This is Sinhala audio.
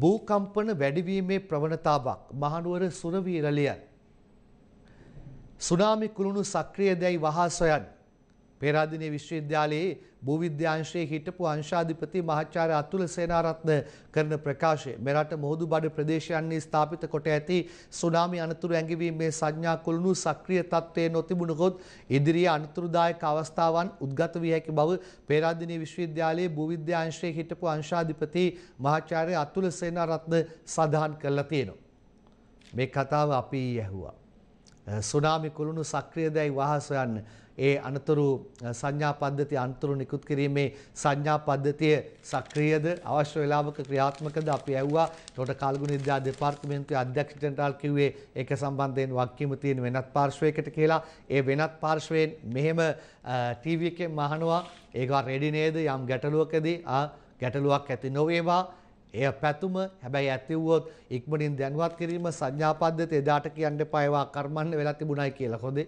භූකම්පන වැඩිවීමේ ප්‍රවණතාවක් මහනුවර සුරවීරලිය සුනාමි කුළුණු සක්‍රිය දැයි වහා සොයන්නේ පේරාදෙණිය විශ්වවිද්‍යාලයේ භූවිද්‍යාංශයේ හිටපු අංශාධිපති මහාචාර්ය අතුල සේනාරත්න කරන ප්‍රකාශය මෙරට මොහුදුබඩ ප්‍රදේශයන්හි ස්ථාපිත කොට ඇති සුනාමි අනතුරු ඇඟවීමේ සංඥා කුළුණු සක්‍රීය තත්ත්වයේ නොතිබුණහොත් ඉදිරියේ අනතුරුදායක අවස්ථාවන් උද්ගත විය හැකි බව පේරාදෙණිය විශ්වවිද්‍යාලයේ භූවිද්‍යාංශයේ හිටපු අංශාධිපති මහාචාර්ය අතුල සේනාරත්න සඳහන් කරලා තියෙනවා මේ කතාව අපි ඇහුවා සුනාමි කුළුණු සක්‍රියදැයි වහා සොයන්න. ඒ අනතුරු සංඥා පද්ධතිය අනතුරු නිකුත් කිරීමේ සංඥා පද්ධතිය සක්‍රියද අවශ්‍ය වේලාවක ක්‍රියාත්මකද අපි ඇහුවා. ඒකට කාලගුණ විද්‍යා දෙපාර්තමේන්තුවේ අධ්‍යක්ෂ ජෙනරාල් කිව්වේ ඒක සම්බන්ධයෙන් වක්කීම තියෙන වෙනත් පාර්ශ්වයකට කියලා. ඒ වෙනත් පාර්ශ්වයෙන් මෙහෙම ටීවී එකෙන් අහනවා. ඒක රෙඩි නේද යම් ගැටලුවකදී ආ ගැටලුවක් ඇති නොවේවා එය පැතුම හැබැයි ඇතිවුවොත් ඉක්මනින් දැනුවත් කිරීම සංඥා පද්ධතිය එදාට කියන්න එපා ඒවා කර්මන්න වෙලා තිබුණයි කියලා. හොඳේ.